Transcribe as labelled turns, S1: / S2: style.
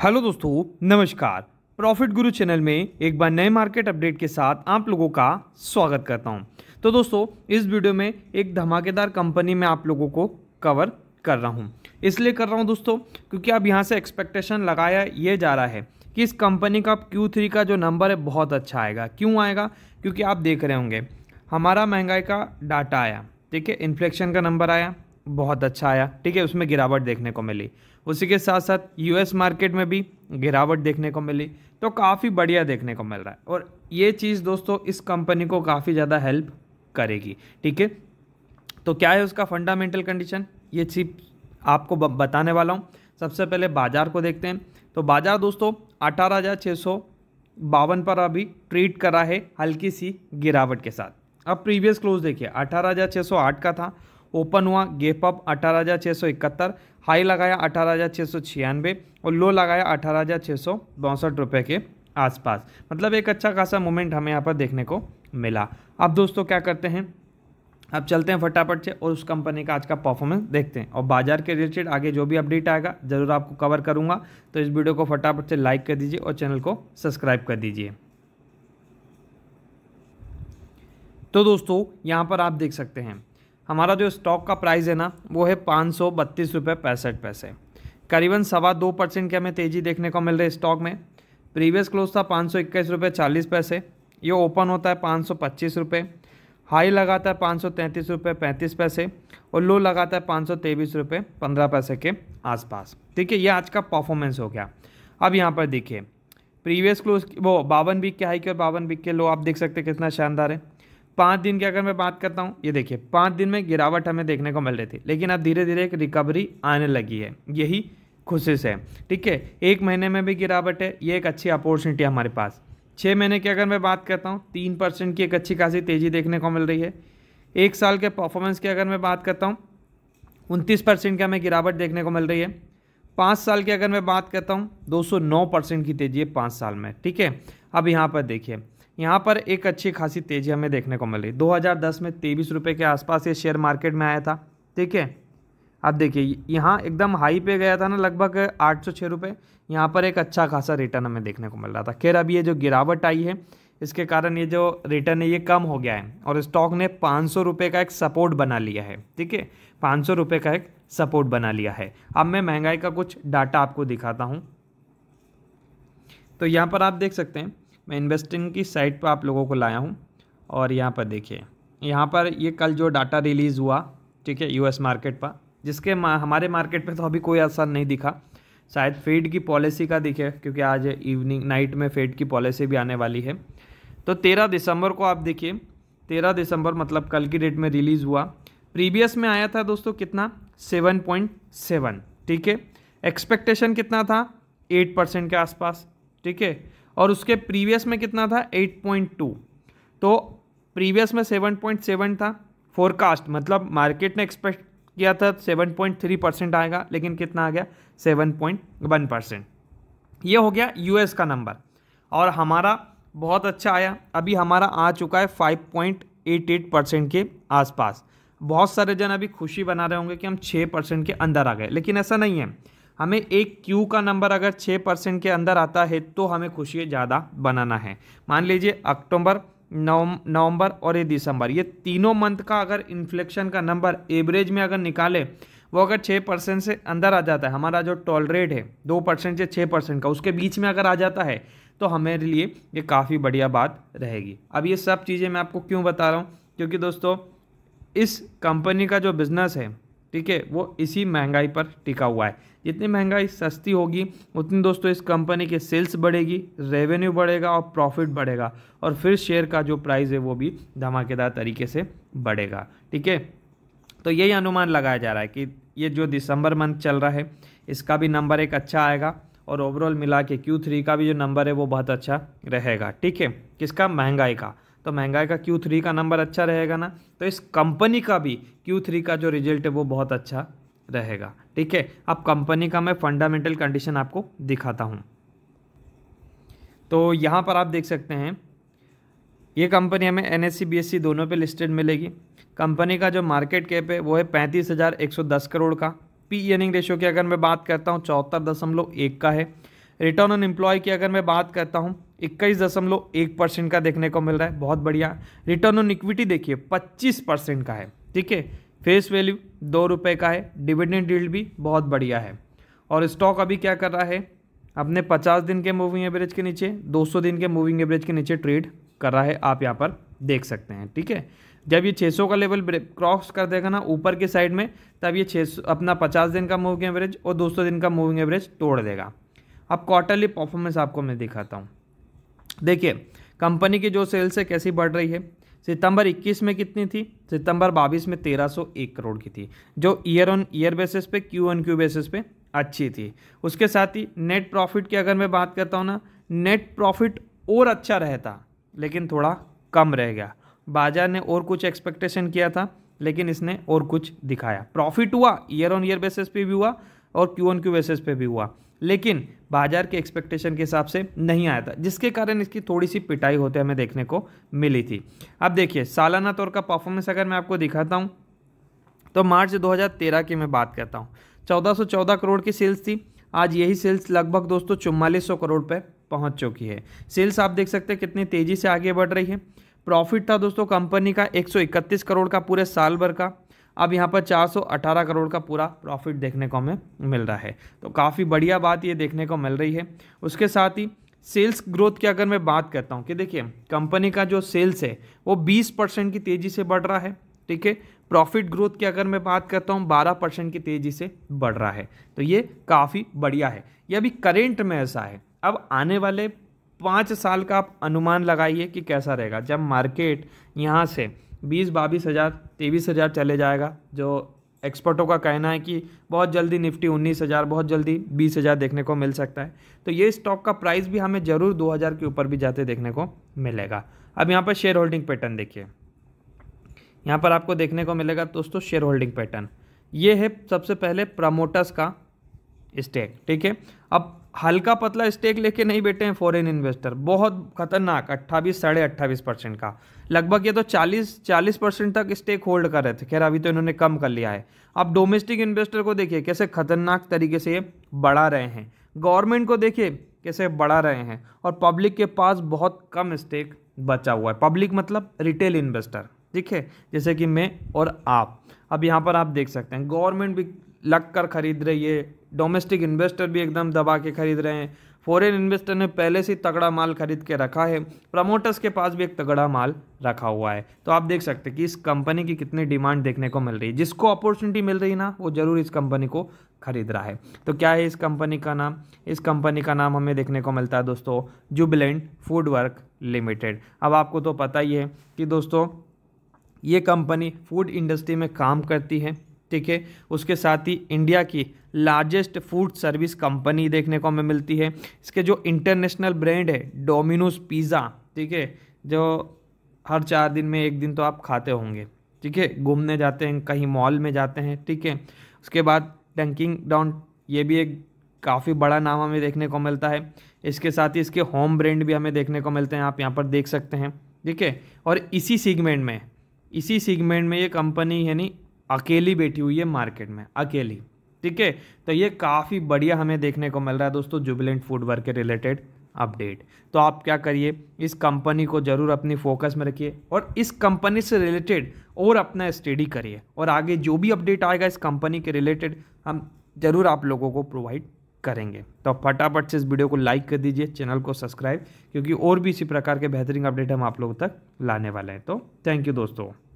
S1: hello दोस्तों नमस्कार profit गुरु चैनल में एक बार नए मार्केट अपडेट के साथ आप लोगों का स्वागत करता हूं तो दोस्तों इस वीडियो में एक धमाकेदार कंपनी में आप लोगों को कवर कर रहा हूं इसलिए कर रहा हूं दोस्तों क्योंकि अब यहां से एक्सपेक्टेशन लगाया ये जा रहा है कि इस कंपनी का थ्री का जो नंबर है बहुत अच्छा आएगा क्यों आएगा क्योंकि आप देख रहे होंगे हमारा महंगाई का डाटा आया ठीक है इन्फ्लेक्शन का नंबर आया बहुत अच्छा आया ठीक है उसमें गिरावट देखने को मिली उसी के साथ साथ यूएस मार्केट में भी गिरावट देखने को मिली तो काफ़ी बढ़िया देखने को मिल रहा है और ये चीज़ दोस्तों इस कंपनी को काफ़ी ज़्यादा हेल्प करेगी ठीक है तो क्या है उसका फंडामेंटल कंडीशन ये चीज आपको बताने वाला हूँ सबसे पहले बाज़ार को देखते हैं तो बाज़ार दोस्तों अठारह हज़ार छः सौ बावन पर अभी ट्रीट करा है हल्की सी गिरावट के साथ अब प्रीवियस क्लोज देखिए अठारह हज़ार छः सौ आठ का था ओपन हुआ गेप अप अठारह हाई लगाया अठारह हज़ार छः सौ छियानवे और लो लगाया अठारह हजार छः सौ रुपये के आसपास मतलब एक अच्छा खासा मोमेंट हमें यहाँ पर देखने को मिला अब दोस्तों क्या करते हैं अब चलते हैं फटाफट से और उस कंपनी का आज का परफॉर्मेंस देखते हैं और बाजार के रिलेटेड आगे जो भी अपडेट आएगा ज़रूर आपको कवर करूँगा तो इस वीडियो को फटाफट से लाइक कर दीजिए और चैनल को सब्सक्राइब कर दीजिए तो दोस्तों यहाँ पर आप देख सकते हैं हमारा जो स्टॉक का प्राइस है ना वो है पाँच सौ बत्तीस रुपये पैंसठ पैसे करीबन सवा दो परसेंट की हमें तेज़ी देखने को मिल रही है स्टॉक में प्रीवियस क्लोज था पाँच सौ इक्कीस रुपये चालीस पैसे ये ओपन होता है पाँच सौ पच्चीस रुपये हाई लगाता है पाँच सौ तैंतीस रुपये पैंतीस पैसे और लो लगाता है पाँच सौ तेईस रुपये पंद्रह पैसे के आसपास ठीक है ये आज का परफॉर्मेंस हो गया अब यहाँ पर देखिए प्रीवियस क्लोज वो बावन वीक के हाई के और बावन वीक के लो आप देख सकते हैं कितना शानदार है पाँच दिन की अगर मैं बात करता हूँ ये देखिए पाँच दिन में गिरावट हमें देखने को मिल रही थी लेकिन अब धीरे धीरे एक रिकवरी आने लगी है यही खुशी से ठीक है एक महीने में भी गिरावट है ये एक अच्छी अपॉर्चुनिटी हमारे पास छः महीने की अगर मैं बात करता हूँ तीन परसेंट की एक अच्छी खासी तेज़ी देखने को मिल रही है एक साल के परफॉर्मेंस की अगर मैं बात करता हूँ उनतीस परसेंट की हमें गिरावट देखने को मिल रही है पाँच साल की अगर मैं बात करता हूँ दो परसेंट की तेजी है पाँच साल में ठीक है अब यहाँ पर देखिए यहाँ पर एक अच्छी खासी तेज़ी हमें देखने को मिली 2010 में तेईस रुपये के आसपास ये शेयर मार्केट में आया था ठीक है अब देखिए यहाँ एकदम हाई पे गया था ना लगभग आठ सौ छः रुपये यहाँ पर एक अच्छा खासा रिटर्न हमें देखने को मिल रहा था खैर अब ये जो गिरावट आई है इसके कारण ये जो रिटर्न है ये कम हो गया है और स्टॉक ने पाँच सौ रुपये का एक सपोर्ट बना लिया है ठीक है पाँच सौ रुपये का एक सपोर्ट बना लिया है अब मैं महंगाई का कुछ डाटा आपको दिखाता हूँ तो यहाँ पर आप देख सकते हैं मैं इन्वेस्टिंग की साइट पर आप लोगों को लाया हूँ और यहाँ पर देखिए यहाँ पर ये कल जो डाटा रिलीज़ हुआ ठीक है यूएस मार्केट पर जिसके मा, हमारे मार्केट में तो अभी कोई असर नहीं दिखा शायद फेड की पॉलिसी का दिखे क्योंकि आज इवनिंग नाइट में फेड की पॉलिसी भी आने वाली है तो तेरह दिसंबर को आप देखिए तेरह दिसंबर मतलब कल की डेट में रिलीज़ हुआ प्रीवियस में आया था दोस्तों कितना सेवन पॉइंट सेवन ठीक है एक्सपेक्टेशन कितना था एट परसेंट के आसपास ठीक है और उसके प्रीवियस में कितना था 8.2 तो प्रीवियस में 7.7 था फोरकास्ट मतलब मार्केट ने एक्सपेक्ट किया था 7.3 परसेंट आएगा लेकिन कितना आ गया 7.1 परसेंट ये हो गया यूएस का नंबर और हमारा बहुत अच्छा आया अभी हमारा आ चुका है 5.88 परसेंट के आसपास बहुत सारे जन अभी खुशी बना रहे होंगे कि हम 6 परसेंट के अंदर आ गए लेकिन ऐसा नहीं है हमें एक क्यू का नंबर अगर छः परसेंट के अंदर आता है तो हमें खुशी ज़्यादा बनाना है मान लीजिए अक्टूबर नवंबर और ये दिसंबर ये तीनों मंथ का अगर इन्फ्लेक्शन का नंबर एवरेज में अगर निकाले वो अगर छः परसेंट से अंदर आ जाता है हमारा जो टोल रेट है दो परसेंट से छः परसेंट का उसके बीच में अगर आ जाता है तो हमारे लिए ये काफ़ी बढ़िया बात रहेगी अब ये सब चीज़ें मैं आपको क्यों बता रहा हूँ क्योंकि दोस्तों इस कंपनी का जो बिज़नेस है ठीक है वो इसी महंगाई पर टिका हुआ है जितनी महंगाई सस्ती होगी उतनी दोस्तों इस कंपनी के सेल्स बढ़ेगी रेवेन्यू बढ़ेगा और प्रॉफिट बढ़ेगा और फिर शेयर का जो प्राइस है वो भी धमाकेदार तरीके से बढ़ेगा ठीक है तो यही अनुमान लगाया जा रहा है कि ये जो दिसंबर मंथ चल रहा है इसका भी नंबर एक अच्छा आएगा और ओवरऑल मिला के क्यू थ्री का भी जो नंबर है वो बहुत अच्छा रहेगा ठीक है किसका महंगाई का तो महंगाई का क्यू थ्री का नंबर अच्छा रहेगा ना तो इस कंपनी का भी क्यू थ्री का जो रिजल्ट है वो बहुत अच्छा रहेगा ठीक है अब कंपनी का मैं फंडामेंटल कंडीशन आपको दिखाता हूँ तो यहाँ पर आप देख सकते हैं ये कंपनी हमें एन एस दोनों पे लिस्टेड मिलेगी कंपनी का जो मार्केट कैप है वो है पैंतीस हज़ार एक सौ दस करोड़ का पी एनिंग रेशो की अगर मैं बात करता हूँ चौहत्तर दशमलव एक का है रिटर्न ऑन एम्प्लॉय की अगर मैं बात करता हूँ इक्कीस दशमलव एक परसेंट का देखने को मिल रहा है बहुत बढ़िया रिटर्न ऑन इक्विटी देखिए पच्चीस परसेंट का है ठीक है फेस वैल्यू दो रुपये का है डिविडेंड डील्ड भी बहुत बढ़िया है और स्टॉक अभी क्या कर रहा है अपने पचास दिन के मूविंग एवरेज के नीचे दो सौ दिन के मूविंग एवरेज के नीचे ट्रेड कर रहा है आप यहाँ पर देख सकते हैं ठीक है जब ये 600 का लेवल क्रॉस कर देगा ना ऊपर के साइड में तब ये 600 अपना 50 दिन का मूविंग एवरेज और 200 दिन का मूविंग एवरेज तोड़ देगा अब क्वार्टरली परफॉर्मेंस आपको मैं दिखाता हूँ देखिए कंपनी की जो सेल्स है कैसी बढ़ रही है सितंबर 21 में कितनी थी सितंबर 22 में 1301 करोड़ की थी जो ईयर ऑन ईयर बेसिस पे क्यू ऑन क्यू बेसिस पे अच्छी थी उसके साथ ही नेट प्रॉफिट की अगर मैं बात करता हूँ ना नेट प्रॉफिट और अच्छा रहता लेकिन थोड़ा कम रह गया बाजार ने और कुछ एक्सपेक्टेशन किया था लेकिन इसने और कुछ दिखाया प्रॉफिट हुआ ईयर ऑन ईयर बेसिस पे भी हुआ और क्यू ऑन क्यू बेसिस पे भी हुआ लेकिन बाजार के एक्सपेक्टेशन के हिसाब से नहीं आया था जिसके कारण इसकी थोड़ी सी पिटाई होते हमें देखने को मिली थी अब देखिए सालाना तौर का परफॉर्मेंस अगर मैं आपको दिखाता हूँ तो मार्च 2013 की मैं बात करता हूँ 1414 करोड़ की सेल्स थी आज यही सेल्स लगभग दोस्तों चुम्बालीस करोड़ पर पहुँच चुकी है सेल्स आप देख सकते हैं कितनी तेज़ी से आगे बढ़ रही है प्रॉफिट था दोस्तों कंपनी का 131 करोड़ का पूरे साल भर का अब यहाँ पर 418 करोड़ का पूरा प्रॉफिट देखने को हमें मिल रहा है तो काफ़ी बढ़िया बात ये देखने को मिल रही है उसके साथ ही सेल्स ग्रोथ की अगर मैं बात करता हूँ कि देखिए कंपनी का जो सेल्स है वो 20 परसेंट की तेज़ी से बढ़ रहा है ठीक है प्रॉफिट ग्रोथ की अगर मैं बात करता हूँ 12 परसेंट की तेज़ी से बढ़ रहा है तो ये काफ़ी बढ़िया है ये अभी करेंट में ऐसा है अब आने वाले पाँच साल का आप अनुमान लगाइए कि कैसा रहेगा जब मार्केट यहाँ से बीस बाईस हज़ार तेईस हज़ार चले जाएगा जो एक्सपर्टों का कहना है कि बहुत जल्दी निफ्टी उन्नीस हज़ार बहुत जल्दी बीस हज़ार देखने को मिल सकता है तो ये स्टॉक का प्राइस भी हमें ज़रूर दो हज़ार के ऊपर भी जाते देखने को मिलेगा अब यहाँ पर शेयर होल्डिंग पैटर्न देखिए यहाँ पर आपको देखने को मिलेगा दोस्तों शेयर होल्डिंग पैटर्न ये है सबसे पहले प्रमोटर्स का स्टेक ठीक है अब हल्का पतला स्टेक लेके नहीं बैठे हैं फॉरेन इन्वेस्टर बहुत खतरनाक अट्ठावी साढ़े अट्ठावी परसेंट का लगभग ये तो 40 40 परसेंट तक स्टेक होल्ड कर रहे थे खैर अभी तो इन्होंने कम कर लिया है अब डोमेस्टिक इन्वेस्टर को देखिए कैसे खतरनाक तरीके से ये बढ़ा रहे हैं गवर्नमेंट को देखिए कैसे बढ़ा रहे हैं और पब्लिक के पास बहुत कम स्टेक बचा हुआ है पब्लिक मतलब रिटेल इन्वेस्टर ठीक है जैसे कि मैं और आप अब यहाँ पर आप देख सकते हैं गवर्नमेंट भी लग कर खरीद रही है डोमेस्टिक इन्वेस्टर भी एकदम दबा के खरीद रहे हैं फॉरेन इन्वेस्टर ने पहले से तगड़ा माल खरीद के रखा है प्रमोटर्स के पास भी एक तगड़ा माल रखा हुआ है तो आप देख सकते हैं कि इस कंपनी की कितनी डिमांड देखने को मिल रही है जिसको अपॉर्चुनिटी मिल रही है ना वो ज़रूर इस कंपनी को खरीद रहा है तो क्या है इस कंपनी का नाम इस कंपनी का नाम हमें देखने को मिलता है दोस्तों जुबलेंट फूड वर्क लिमिटेड अब आपको तो पता ही है कि दोस्तों ये कंपनी फूड इंडस्ट्री में काम करती है ठीक है उसके साथ ही इंडिया की लार्जेस्ट फूड सर्विस कंपनी देखने को हमें मिलती है इसके जो इंटरनेशनल ब्रांड है डोमिनोज पिज़्ज़ा ठीक है जो हर चार दिन में एक दिन तो आप खाते होंगे ठीक है घूमने जाते हैं कहीं मॉल में जाते हैं ठीक है उसके बाद डंकिंग डॉन ये भी एक काफ़ी बड़ा नाम हमें देखने को मिलता है इसके साथ ही इसके होम ब्रांड भी हमें देखने को मिलते हैं आप यहाँ पर देख सकते हैं ठीक है और इसी सीगमेंट में इसी सीगमेंट में ये कंपनी यानी अकेली बैठी हुई है मार्केट में अकेली ठीक है तो ये काफ़ी बढ़िया हमें देखने को मिल रहा है दोस्तों जुबिलेंट वर्क के रिलेटेड अपडेट तो आप क्या करिए इस कंपनी को ज़रूर अपनी फोकस में रखिए और इस कंपनी से रिलेटेड और अपना स्टडी करिए और आगे जो भी अपडेट आएगा इस कंपनी के रिलेटेड हम ज़रूर आप लोगों को प्रोवाइड करेंगे तो फटाफट से इस वीडियो को लाइक कर दीजिए चैनल को सब्सक्राइब क्योंकि और भी इसी प्रकार के बेहतरीन अपडेट हम आप लोगों तक लाने वाले हैं तो थैंक यू दोस्तों